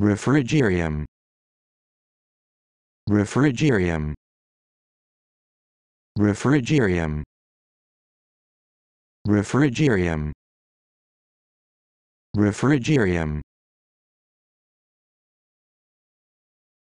refrigerium refrigerium refrigerium refrigerium refrigerium